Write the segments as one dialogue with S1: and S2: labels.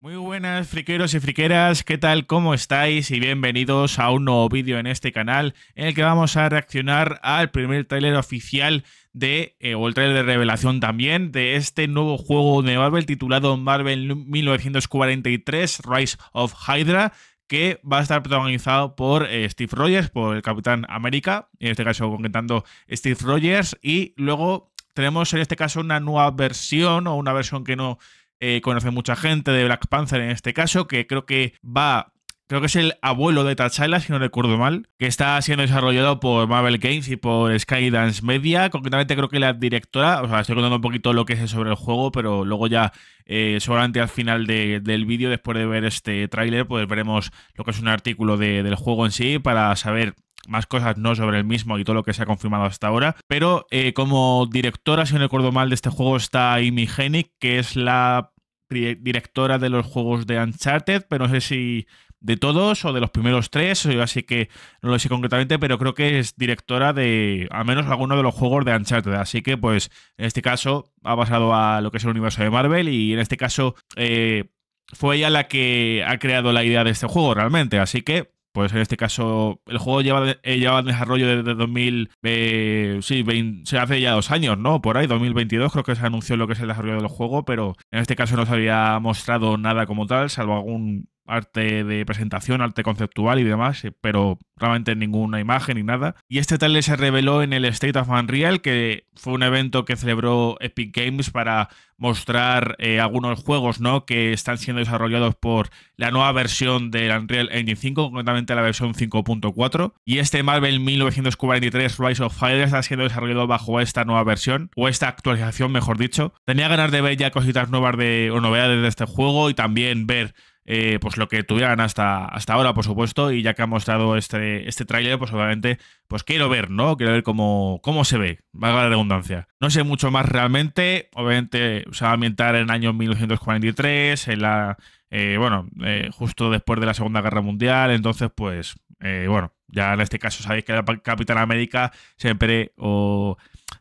S1: Muy buenas friqueros y friqueras, ¿qué tal? ¿Cómo estáis? Y bienvenidos a un nuevo vídeo en este canal en el que vamos a reaccionar al primer tráiler oficial de, eh, o el trailer de revelación también, de este nuevo juego de Marvel titulado Marvel 1943 Rise of Hydra, que va a estar protagonizado por eh, Steve Rogers, por el Capitán América, en este caso concretando Steve Rogers, y luego tenemos en este caso una nueva versión o una versión que no eh, conoce mucha gente de Black Panther en este caso, que creo que va creo que es el abuelo de T'Challa, si no recuerdo mal, que está siendo desarrollado por Marvel Games y por Skydance Media. Concretamente creo que la directora, o sea, estoy contando un poquito lo que es sobre el juego, pero luego ya eh, seguramente al final del vídeo, después de ver este tráiler, pues veremos lo que es un artículo del juego en sí para saber más cosas no sobre el mismo y todo lo que se ha confirmado hasta ahora. Pero eh, como directora, si no recuerdo mal, de este juego está Amy Hennig, que es la directora de los juegos de Uncharted, pero no sé si de todos o de los primeros tres, así que no lo sé concretamente, pero creo que es directora de al menos alguno de los juegos de Uncharted, así que pues en este caso ha pasado a lo que es el universo de Marvel y en este caso eh, fue ella la que ha creado la idea de este juego realmente, así que pues en este caso, el juego lleva, eh, lleva desarrollo desde 2000, eh, sí, se hace ya dos años, ¿no? Por ahí, 2022 creo que se anunció lo que es el desarrollo del juego, pero en este caso no se había mostrado nada como tal, salvo algún arte de presentación, arte conceptual y demás, eh, pero realmente ninguna imagen ni nada. Y este tal se reveló en el State of Unreal, que fue un evento que celebró Epic Games para mostrar eh, algunos juegos ¿no? que están siendo desarrollados por la nueva versión del Unreal Engine 5, concretamente la versión 5.4. Y este Marvel 1943 Rise of Fire está siendo desarrollado bajo esta nueva versión, o esta actualización, mejor dicho. Tenía ganas de ver ya cositas nuevas de, o novedades de este juego y también ver eh, pues lo que tuvieran hasta, hasta ahora, por supuesto, y ya que ha mostrado este, este tráiler, pues obviamente, pues quiero ver, ¿no? Quiero ver cómo, cómo se ve, valga la redundancia. No sé mucho más realmente, obviamente se va a ambientar en el año 1943, en la, eh, bueno, eh, justo después de la Segunda Guerra Mundial, entonces pues, bueno, ya en este caso sabéis que la Capitán América siempre o...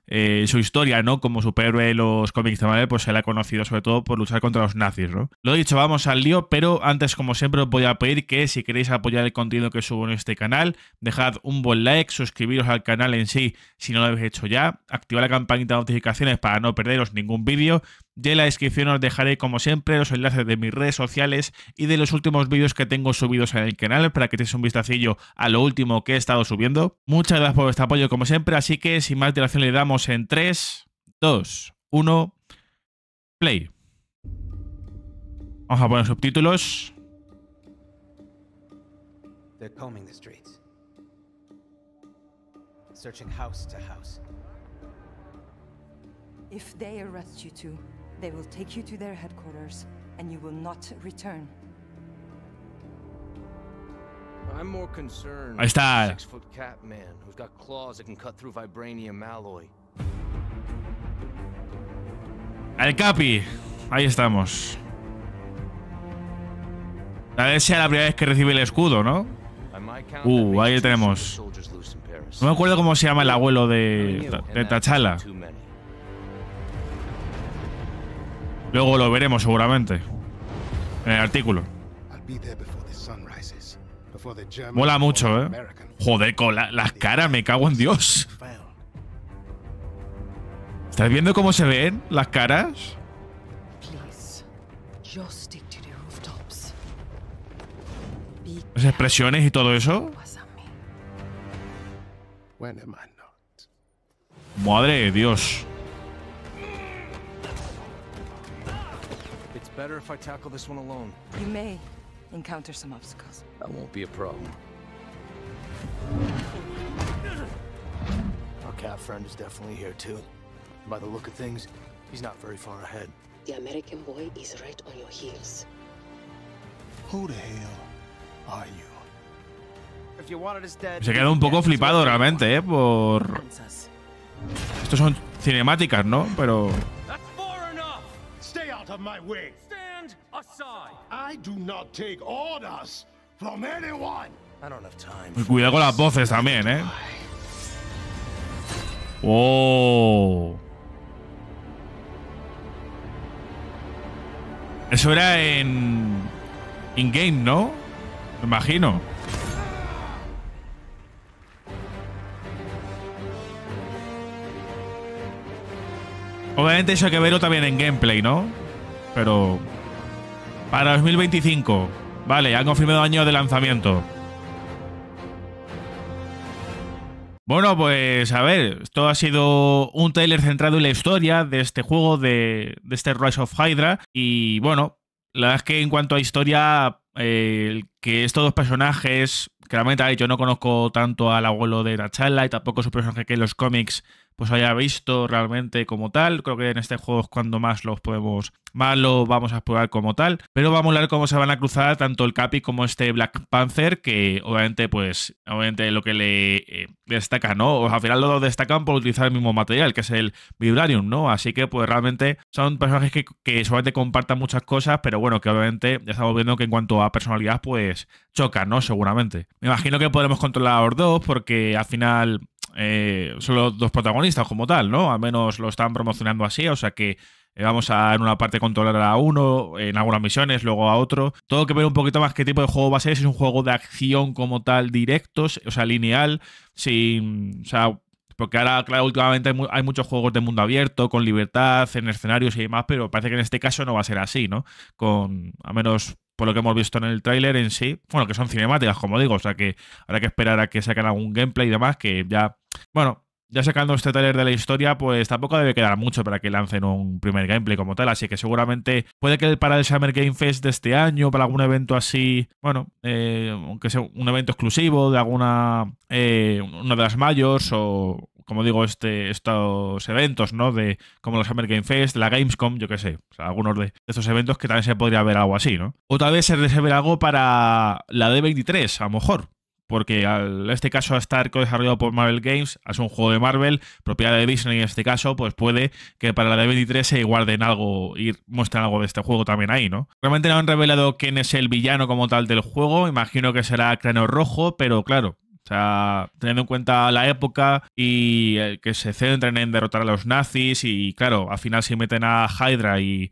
S1: Eh, su historia, ¿no? Como superhéroe de los cómics de Marvel, pues se la ha conocido sobre todo por luchar contra los nazis, ¿no? Lo dicho, vamos al lío, pero antes, como siempre, os voy a pedir que si queréis apoyar el contenido que subo en este canal, dejad un buen like, suscribiros al canal en sí si no lo habéis hecho ya, activad la campanita de notificaciones para no perderos ningún vídeo ya en la descripción os dejaré, como siempre, los enlaces de mis redes sociales y de los últimos vídeos que tengo subidos en el canal para que te un vistacillo a lo último que he estado subiendo. Muchas gracias por vuestro apoyo, como siempre. Así que sin más dilación, le damos en 3, 2, 1, play. Vamos a poner subtítulos. If they you They will take you to their headquarters, and you will not return. I'm more concerned. Ahí está. Six foot cat man who's got claws that can cut through vibranium alloy. Al Capi. Ahí estamos. La vez sea la primera vez que recibe el escudo, ¿no? Uh, ahí tenemos. No me acuerdo cómo se llama el abuelo de, de Tachala. Luego lo veremos seguramente. En el artículo. Mola mucho, ¿eh? Joder, con las caras, me cago en Dios. ¿Estás viendo cómo se ven las caras? Las expresiones y todo eso. Madre de Dios. Better if I tackle this one alone. You may encounter some obstacles. That won't be a problem. Our cat friend is definitely here too. By the look of things, he's not very far ahead. The American boy is right on your heels. Who the hell are you? Se queda un poco flipado realmente, ¿eh? Por... Estos son cinemáticas, ¿no? Pero... Cuidado con las voces también, ¿eh? ¡Oh! Eso era en... In-game, ¿no? Me imagino. Obviamente eso hay que verlo también en gameplay, ¿no? Pero... Para 2025. Vale, han confirmado año de lanzamiento. Bueno, pues a ver, esto ha sido un trailer centrado en la historia de este juego, de, este Rise of Hydra. Y bueno, la verdad es que en cuanto a historia, eh, que estos dos personajes, claramente, yo no conozco tanto al abuelo de T'Challa y tampoco su personaje que en los cómics pues haya visto realmente como tal. Creo que en este juego es cuando más los podemos, más lo vamos a explorar como tal. Pero vamos a ver cómo se van a cruzar tanto el Capi como este Black Panther, que obviamente, pues, obviamente lo que le eh, destaca, ¿no? O al final lo destacan por utilizar el mismo material, que es el Vibranium, ¿no? Así que, pues, realmente son personajes que, que solamente compartan muchas cosas, pero bueno, que obviamente ya estamos viendo que en cuanto a personalidad, pues, chocan, ¿no? Seguramente. Me imagino que podremos controlar a los dos, porque al final eh, Solo dos protagonistas como tal, ¿no? Al menos lo están promocionando así, o sea que eh, vamos a en una parte controlar a uno, en algunas misiones, luego a otro. Todo que ver un poquito más qué tipo de juego va a ser, si es un juego de acción como tal, directos, o sea, lineal, sin. O sea, porque ahora, claro, últimamente hay, muchos juegos de mundo abierto, con libertad, en escenarios y demás, pero parece que en este caso no va a ser así, ¿no? Con, a menos por lo que hemos visto en el tráiler en sí, bueno, que son cinemáticas, como digo, o sea que habrá que esperar a que saquen algún gameplay y demás, que ya, bueno, ya sacando este taller de la historia, pues tampoco debe quedar mucho para que lancen un primer gameplay como tal, así que seguramente puede que para el Summer Game Fest de este año, para algún evento así, bueno, eh, aunque sea un evento exclusivo de alguna, eh, una de las mayores o, como digo, este, estos eventos, ¿no? De como la Summer Game Fest, la Gamescom, yo qué sé, o sea, algunos de estos eventos que también se podría ver algo así, ¿no? O tal vez se debe ver algo para la D23, a lo mejor, porque al, este caso a estar desarrollado por Marvel Games, es un juego de Marvel, propiedad de Disney en este caso, pues puede que para la de 23 se guarden algo y muestren algo de este juego también ahí, ¿no? Realmente no han revelado quién es el villano como tal del juego, imagino que será Cráneo Rojo, pero claro, o sea, teniendo en cuenta la época y eh, que se centren en derrotar a los nazis y claro, al final si meten a Hydra y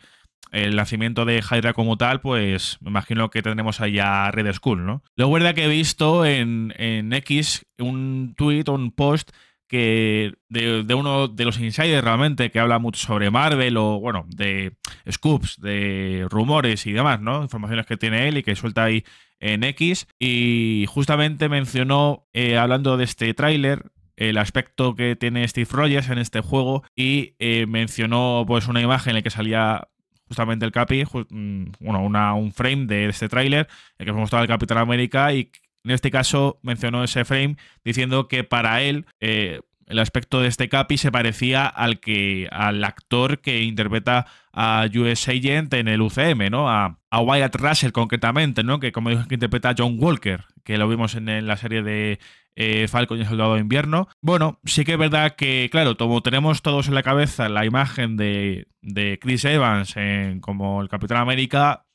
S1: el nacimiento de Hydra como tal, pues me imagino que tenemos allá Red Skull, ¿no? Lo verdad que he visto en, X un tweet o un post que de, uno de los insiders realmente que habla mucho sobre Marvel o bueno, de scoops, de rumores y demás, ¿no? Informaciones que tiene él y que suelta ahí en X y justamente mencionó eh, hablando de este tráiler el aspecto que tiene Steve Rogers en este juego y eh, mencionó pues una imagen en la que salía justamente el Capi, mm, bueno, una, un frame de este tráiler, el que hemos mostrado el Capitán América, y en este caso mencionó ese frame diciendo que para él eh, el aspecto de este Capi se parecía al, que, al actor que interpreta a US Agent en el UCM, ¿no? A, Wyatt Russell concretamente, ¿no? Que como dijo que interpreta a John Walker, que lo vimos en la serie de eh, Falcon y el Soldado de Invierno. Bueno, sí que es verdad que, claro, como tenemos todos en la cabeza la imagen de, Chris Evans como el Capitán América,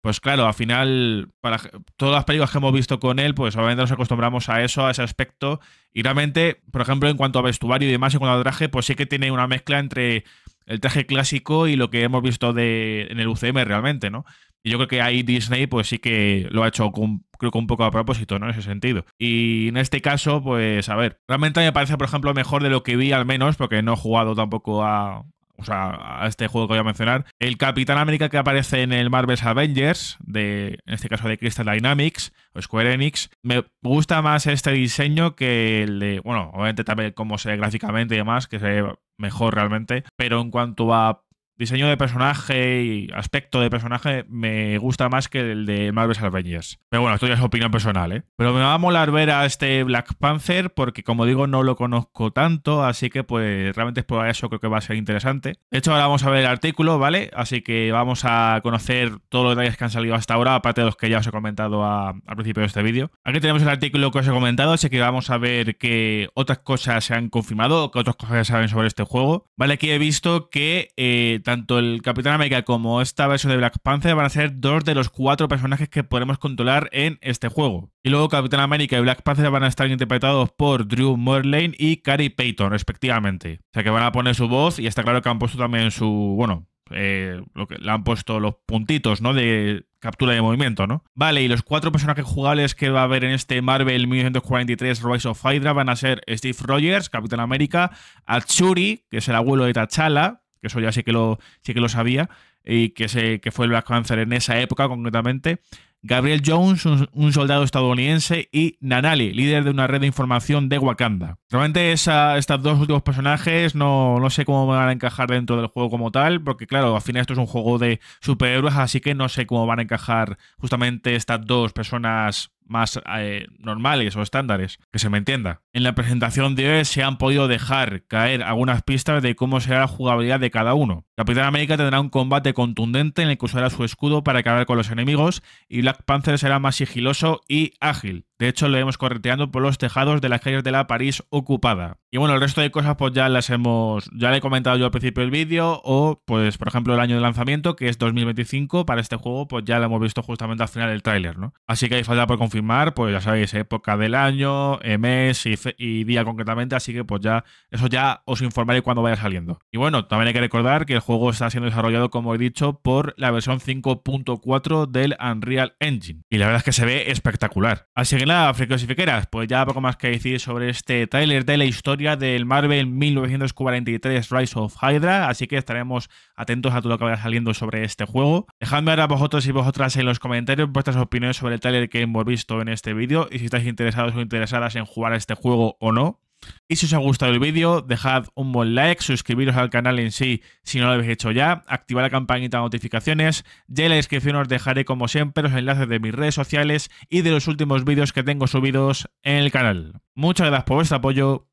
S1: pues claro, al final, para todas las películas que hemos visto con él, pues obviamente nos acostumbramos a eso, a ese aspecto. Y realmente, por ejemplo, en cuanto a vestuario y demás, en cuanto a traje, pues sí que tiene una mezcla entre el traje clásico y lo que hemos visto en el UCM realmente, ¿no? Y yo creo que ahí Disney, pues sí que lo ha hecho con creo que un poco a propósito, ¿no? En ese sentido. Y en este caso, pues a ver, realmente me parece, por ejemplo, mejor de lo que vi al menos, porque no he jugado tampoco a, o sea, a este juego que voy a mencionar. El Capitán América que aparece en el Marvel's Avengers, de, en este caso de Crystal Dynamics o Square Enix, me gusta más este diseño que el de, bueno, obviamente también cómo se ve gráficamente y demás, que se ve mejor realmente, pero en cuanto a diseño de personaje y aspecto de personaje me gusta más que el de Marvel's Avengers. Pero bueno, esto ya es opinión personal, ¿eh? Pero me va a molar ver a este Black Panther porque, como digo, no lo conozco tanto, así que pues realmente por eso creo que va a ser interesante. De hecho, ahora vamos a ver el artículo, ¿vale? Así que vamos a conocer todos los detalles que han salido hasta ahora, aparte de los que ya os he comentado al principio de este vídeo. Aquí tenemos el artículo que os he comentado, así que vamos a ver qué otras cosas se han confirmado, qué otras cosas saben sobre este juego. Vale, aquí he visto que... Eh, tanto el Capitán América como esta versión de Black Panther van a ser dos de los cuatro personajes que podremos controlar en este juego. Y luego Capitán América y Black Panther van a estar interpretados por Drew Morlane y Carrie Payton, respectivamente. O sea que van a poner su voz y está claro que han puesto también su. Bueno, eh, lo que le han puesto los puntitos, ¿no? De captura de movimiento, ¿no? Vale, y los cuatro personajes jugables que va a haber en este Marvel 1943 Rise of Hydra van a ser Steve Rogers, Capitán América, Achuri, que es el abuelo de T'Challa, que eso ya sí que lo, sí que lo sabía, y que, que fue el Black Panther en esa época concretamente, Gabriel Jones, un, soldado estadounidense, y Nanali, líder de una red de información de Wakanda. Realmente estos dos últimos personajes no, no sé cómo van a encajar dentro del juego como tal, porque claro, al final esto es un juego de superhéroes, así que no sé cómo van a encajar justamente estas dos personas más eh, normales o estándares, que se me entienda. En la presentación de hoy se han podido dejar caer algunas pistas de cómo será la jugabilidad de cada uno. Capitán América tendrá un combate contundente en el que usará su escudo para acabar con los enemigos y Black Panther será más sigiloso y ágil. De hecho, lo vemos correteando por los tejados de las calles de la París ocupada. Y bueno, el resto de cosas pues ya las hemos, ya le he comentado yo al principio del vídeo, o pues por ejemplo el año de lanzamiento, que es 2025, para este juego pues ya lo hemos visto justamente al final del tráiler, ¿no? Así que hay falta por confirmar, pues ya sabéis, época del año, eh, mes y, y, día concretamente, así que pues ya, eso ya os informaré cuando vaya saliendo. Y bueno, también hay que recordar que el juego está siendo desarrollado, como he dicho, por la versión 5.4 del Unreal Engine. Y la verdad es que se ve espectacular. Así que Hola, fiqueras, Pues ya poco más que decir sobre este trailer de la historia del Marvel 1943 Rise of Hydra, así que estaremos atentos a todo lo que vaya saliendo sobre este juego. Dejadme ahora vosotros y vosotras en los comentarios vuestras opiniones sobre el trailer que hemos visto en este vídeo y si estáis interesados o interesadas en jugar este juego o no. Y si os ha gustado el vídeo, dejad un buen like, suscribiros al canal en sí si no lo habéis hecho ya, activar la campanita de notificaciones, ya en la descripción os dejaré como siempre los enlaces de mis redes sociales y de los últimos vídeos que tengo subidos en el canal. Muchas gracias por vuestro apoyo,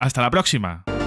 S1: hasta la próxima.